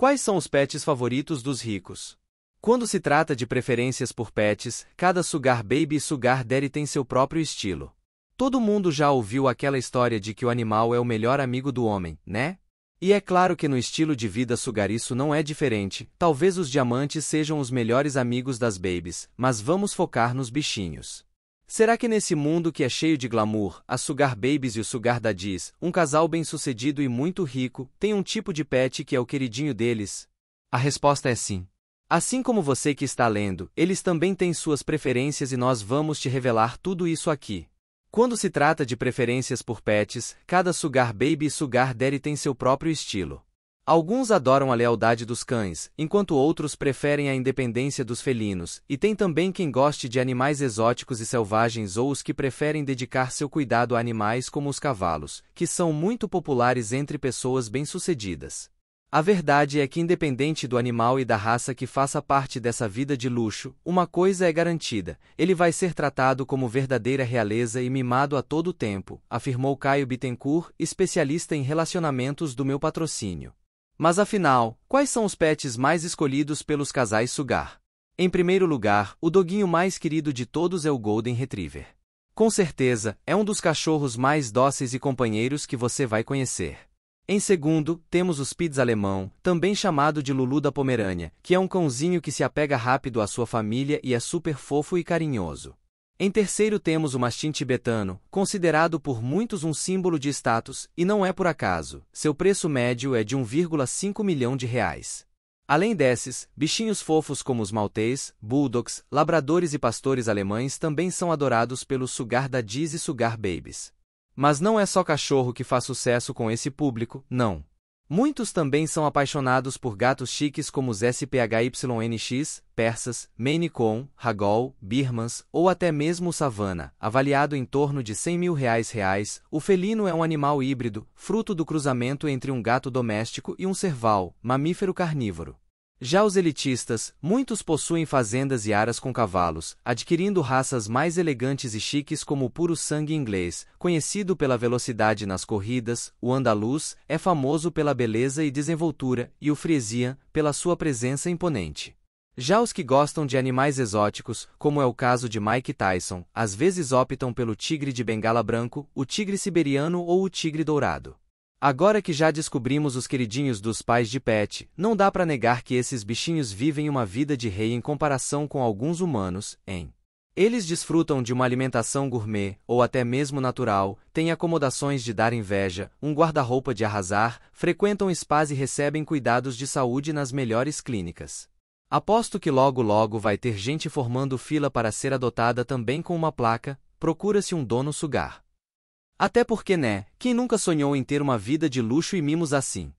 Quais são os pets favoritos dos ricos? Quando se trata de preferências por pets, cada sugar baby e sugar daddy tem seu próprio estilo. Todo mundo já ouviu aquela história de que o animal é o melhor amigo do homem, né? E é claro que no estilo de vida sugar isso não é diferente, talvez os diamantes sejam os melhores amigos das babies, mas vamos focar nos bichinhos. Será que nesse mundo que é cheio de glamour, a Sugar Babies e o Sugar Daddies, um casal bem-sucedido e muito rico, tem um tipo de pet que é o queridinho deles? A resposta é sim. Assim como você que está lendo, eles também têm suas preferências e nós vamos te revelar tudo isso aqui. Quando se trata de preferências por pets, cada Sugar Baby e Sugar Daddy tem seu próprio estilo. Alguns adoram a lealdade dos cães, enquanto outros preferem a independência dos felinos, e tem também quem goste de animais exóticos e selvagens ou os que preferem dedicar seu cuidado a animais como os cavalos, que são muito populares entre pessoas bem-sucedidas. A verdade é que, independente do animal e da raça que faça parte dessa vida de luxo, uma coisa é garantida: ele vai ser tratado como verdadeira realeza e mimado a todo tempo, afirmou Caio Bittencourt, especialista em relacionamentos do meu patrocínio. Mas afinal, quais são os pets mais escolhidos pelos casais sugar? Em primeiro lugar, o doguinho mais querido de todos é o Golden Retriever. Com certeza, é um dos cachorros mais dóceis e companheiros que você vai conhecer. Em segundo, temos o Spitz alemão, também chamado de Lulu da Pomerânia, que é um cãozinho que se apega rápido à sua família e é super fofo e carinhoso. Em terceiro temos o mastim tibetano, considerado por muitos um símbolo de status, e não é por acaso. Seu preço médio é de 1,5 milhão de reais. Além desses, bichinhos fofos como os maltês, bulldogs, labradores e pastores alemães também são adorados pelo Sugar Daddies e Sugar Babies. Mas não é só cachorro que faz sucesso com esse público, não. Muitos também são apaixonados por gatos chiques como os SPHYNX, persas, Maine Coon, Ragol, Birmans ou até mesmo o Savana, avaliado em torno de 100 mil reais reais. O felino é um animal híbrido, fruto do cruzamento entre um gato doméstico e um serval, mamífero carnívoro. Já os elitistas, muitos possuem fazendas e aras com cavalos, adquirindo raças mais elegantes e chiques como o puro sangue inglês, conhecido pela velocidade nas corridas, o andaluz é famoso pela beleza e desenvoltura, e o friesian, pela sua presença imponente. Já os que gostam de animais exóticos, como é o caso de Mike Tyson, às vezes optam pelo tigre de bengala branco, o tigre siberiano ou o tigre dourado. Agora que já descobrimos os queridinhos dos pais de Pet, não dá para negar que esses bichinhos vivem uma vida de rei em comparação com alguns humanos, hein? Eles desfrutam de uma alimentação gourmet, ou até mesmo natural, têm acomodações de dar inveja, um guarda-roupa de arrasar, frequentam spas e recebem cuidados de saúde nas melhores clínicas. Aposto que logo logo vai ter gente formando fila para ser adotada também com uma placa, procura-se um dono sugar. Até porque, né, quem nunca sonhou em ter uma vida de luxo e mimos assim?